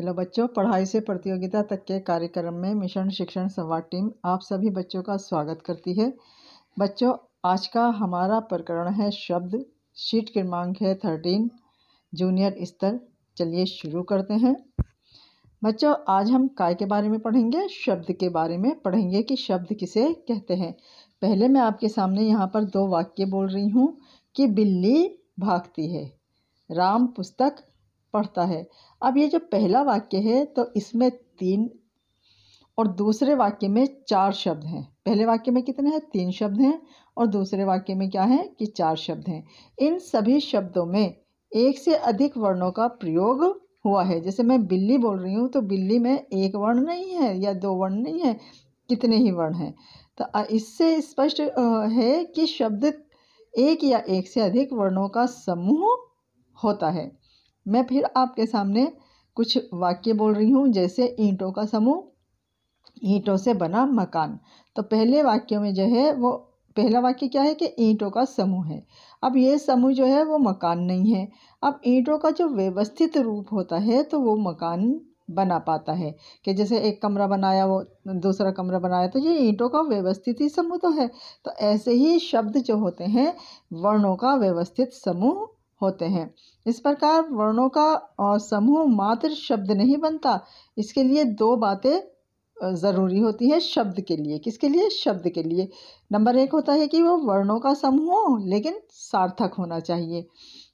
hello बच्चों पढ़ाई से प्रतियोगिता तक के कार्यक्रम में मिशन शिक्षण संवाद टीम आप सभी बच्चों का स्वागत करती है बच्चों आज का हमारा प्रकरण है शब्द शीट क्रमांक है थर्टीन जूनियर स्तर चलिए शुरू करते हैं बच्चों आज हम काय के बारे में पढ़ेंगे शब्द के बारे में पढ़ेंगे कि शब्द किसे कहते हैं पहले मैं आपके सामने यहाँ पर दो वाक्य बोल रही हूँ कि बिल्ली भागती है राम पुस्तक पढ़ता है अब ये जो पहला वाक्य है तो इसमें तीन और दूसरे वाक्य में चार शब्द हैं पहले वाक्य में कितने हैं तीन शब्द हैं और दूसरे वाक्य में क्या है कि चार शब्द हैं इन सभी शब्दों में एक से अधिक वर्णों का प्रयोग हुआ है जैसे मैं बिल्ली बोल रही हूँ तो बिल्ली में एक वर्ण नहीं है या दो वर्ण नहीं है कितने ही वर्ण हैं तो इससे स्पष्ट है कि शब्द एक या एक से अधिक वर्णों का समूह होता है मैं फिर आपके सामने कुछ वाक्य बोल रही हूँ जैसे ईंटों का समूह ईंटों से बना मकान तो पहले वाक्य में जो है वो पहला वाक्य क्या है कि ईंटों का समूह है अब ये समूह जो है वो मकान नहीं है अब ईंटों का जो व्यवस्थित रूप होता है तो वो मकान बना पाता है कि जैसे एक कमरा बनाया वो दूसरा कमरा बनाया तो ये ईंटों का व्यवस्थित ही समूह तो है तो ऐसे ही शब्द जो होते हैं वर्णों का व्यवस्थित समूह होते हैं इस प्रकार वर्णों का और समूह मात्र शब्द नहीं बनता इसके लिए दो बातें ज़रूरी होती है शब्द के लिए किसके लिए शब्द के लिए नंबर एक होता है कि वो वर्णों का समूह हो लेकिन सार्थक होना चाहिए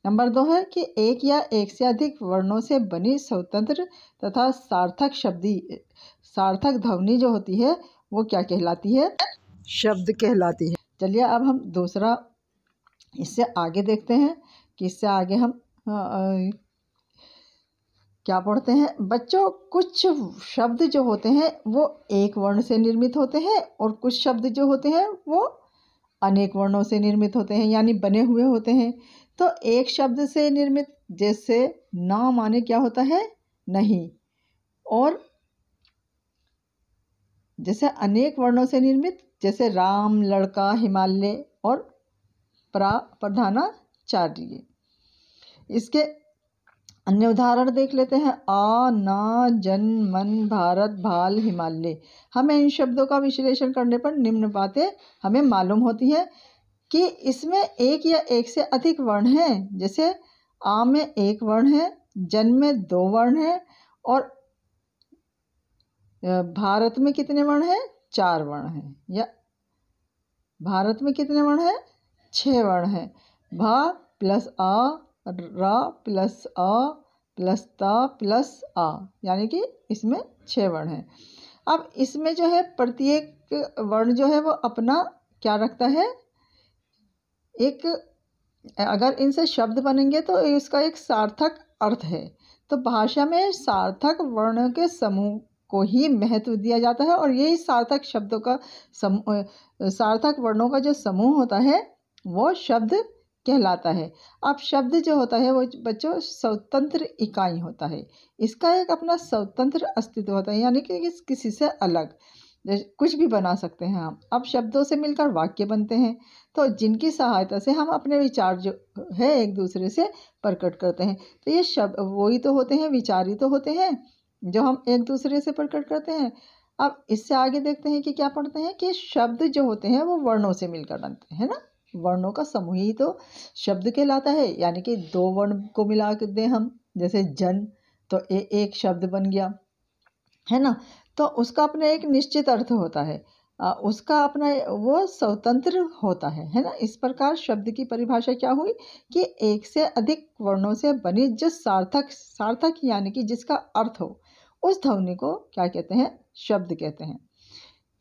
नंबर दो है कि एक या एक से अधिक वर्णों से बनी स्वतंत्र तथा सार्थक शब्दी सार्थक ध्वनि जो होती है वो क्या कहलाती है शब्द कहलाती है चलिए अब हम दूसरा इससे आगे देखते हैं कि इससे आगे हम आ, हाँ, आ, क्या पढ़ते हैं बच्चों कुछ शब्द जो होते हैं वो एक वर्ण से निर्मित होते हैं और कुछ शब्द जो होते हैं वो अनेक वर्णों से निर्मित होते हैं यानी बने हुए होते हैं तो एक शब्द से निर्मित जैसे ना माने क्या होता है नहीं और जैसे अनेक वर्णों से निर्मित जैसे राम लड़का हिमालय और प्रा प्रधानाचार्य इसके अन्य उदाहरण देख लेते हैं आ ना जन मन भारत भाल हिमालय हमें इन शब्दों का विश्लेषण करने पर निम्न बातें हमें मालूम होती हैं कि इसमें एक या एक से अधिक वर्ण हैं जैसे आ में एक वर्ण है जन में दो वर्ण हैं और भारत में कितने वर्ण हैं चार वर्ण हैं या भारत में कितने वर्ण हैं छः वर्ण हैं भा प्लस आ रा प्लस अ प्लस ता प्लस आ यानी कि इसमें छः वर्ण हैं अब इसमें जो है प्रत्येक वर्ण जो है वो अपना क्या रखता है एक अगर इनसे शब्द बनेंगे तो इसका एक सार्थक अर्थ है तो भाषा में सार्थक वर्णों के समूह को ही महत्व दिया जाता है और यही सार्थक शब्दों का समूह सार्थक वर्णों का जो समूह होता है वो शब्द कहलाता है अब शब्द जो होता है वो बच्चों स्वतंत्र इकाई होता है इसका एक अपना स्वतंत्र अस्तित्व होता है यानी कि इस किसी से अलग कुछ भी बना सकते हैं हम अब शब्दों से मिलकर वाक्य बनते हैं तो जिनकी सहायता से हम अपने विचार जो है एक दूसरे से प्रकट करते हैं तो ये शब्द वही तो होते हैं विचार ही तो होते हैं जो हम एक दूसरे से प्रकट करते हैं अब इससे आगे देखते हैं कि क्या पढ़ते हैं कि शब्द जो होते हैं वो वर्णों से मिलकर बनते हैं ना वर्णों का समूह ही तो शब्द कहलाता है यानी कि दो वर्ण को मिला दें हम जैसे जन तो ए एक शब्द बन गया है ना तो उसका अपना एक निश्चित अर्थ होता है आ, उसका अपना वो स्वतंत्र होता है है ना इस प्रकार शब्द की परिभाषा क्या हुई कि एक से अधिक वर्णों से बनी जो सार्थक सार्थक यानी कि जिसका अर्थ हो उस ध्वनि को क्या कहते हैं शब्द कहते हैं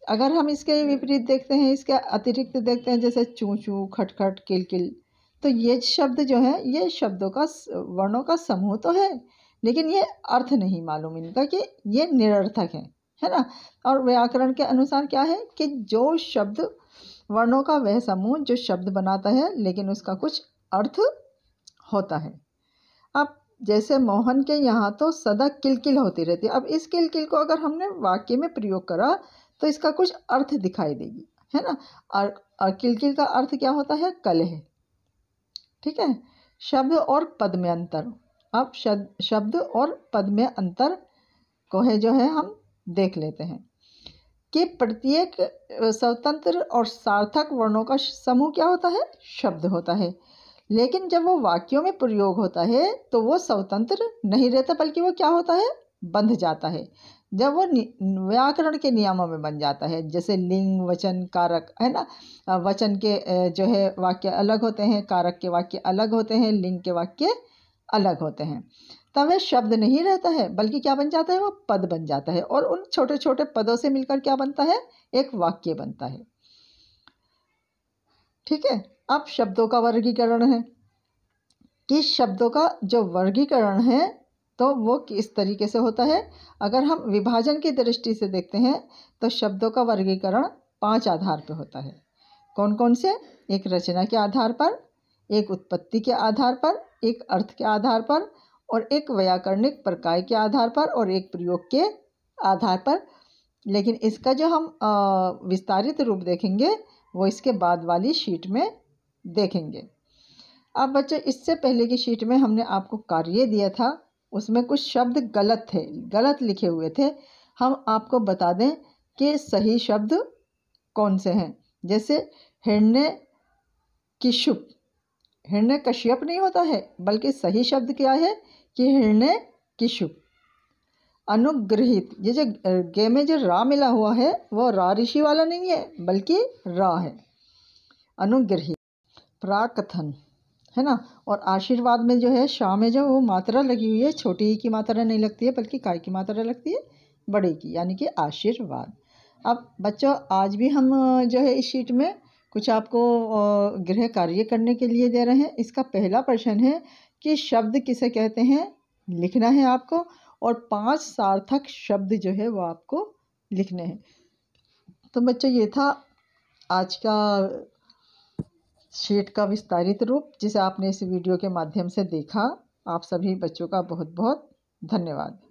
अगर हम इसके विपरीत देखते हैं इसके अतिरिक्त देखते हैं जैसे चू चू खटखट किल तो ये शब्द जो है ये शब्दों का वर्णों का समूह तो है लेकिन ये अर्थ नहीं मालूम इनका कि ये निरर्थक है है ना और व्याकरण के अनुसार क्या है कि जो शब्द वर्णों का वह समूह जो शब्द बनाता है लेकिन उसका कुछ अर्थ होता है अब जैसे मोहन के यहाँ तो सदा किलकिल होती रहती है अब इस किलकिल को अगर हमने वाक्य में प्रयोग करा तो इसका कुछ अर्थ दिखाई देगी है ना और, और किलकिल का अर्थ क्या होता है कलह ठीक है शब्द और पद में अंतर अब शब्द शब्द और पद में अंतर को है जो है हम देख लेते हैं कि प्रत्येक स्वतंत्र और सार्थक वर्णों का समूह क्या होता है शब्द होता है लेकिन जब वो वाक्यों में प्रयोग होता है तो वो स्वतंत्र नहीं रहता बल्कि वो क्या होता है बंध जाता है जब वो व्याकरण के नियमों में बन जाता है जैसे लिंग वचन कारक है ना वचन के जो है वाक्य अलग होते हैं कारक के वाक्य अलग होते हैं लिंग के वाक्य अलग होते हैं तब वह शब्द नहीं रहता है बल्कि क्या बन जाता है वो पद बन जाता है और उन छोटे छोटे पदों से मिलकर क्या बनता है एक वाक्य बनता है ठीक है अब शब्दों का वर्गीकरण है कि शब्दों का जो वर्गीकरण है तो वो किस तरीके से होता है अगर हम विभाजन की दृष्टि से देखते हैं तो शब्दों का वर्गीकरण पांच आधार पर होता है कौन कौन से एक रचना के आधार पर एक उत्पत्ति के आधार पर एक अर्थ के आधार पर और एक व्याकरणिक प्रकाय के आधार पर और एक प्रयोग के आधार पर लेकिन इसका जो हम विस्तारित रूप देखेंगे वो इसके बाद वाली शीट में देखेंगे अब बच्चों इससे पहले की शीट में हमने आपको कार्य दिया था उसमें कुछ शब्द गलत थे गलत लिखे हुए थे हम आपको बता दें कि सही शब्द कौन से हैं जैसे हिरण्य किशुप हिरण्य कश्यप नहीं होता है बल्कि सही शब्द क्या है कि हिरण्य किशुप अनुग्रहित ये जो गे में जो रा मिला हुआ है वो रा ऋषि वाला नहीं है बल्कि रा है अनुग्रहित प्राकथन है ना और आशीर्वाद में जो है शाह में जो वो मात्रा लगी हुई है छोटी ही की मात्रा नहीं लगती है बल्कि काय की मात्रा लगती है बड़े की यानी कि आशीर्वाद अब बच्चों आज भी हम जो है इस शीट में कुछ आपको गृह कार्य करने के लिए दे रहे हैं इसका पहला प्रश्न है कि शब्द किसे कहते हैं लिखना है आपको और पांच सार्थक शब्द जो है वो आपको लिखने हैं तो बच्चों ये था आज का शीट का विस्तारित रूप जिसे आपने इस वीडियो के माध्यम से देखा आप सभी बच्चों का बहुत बहुत धन्यवाद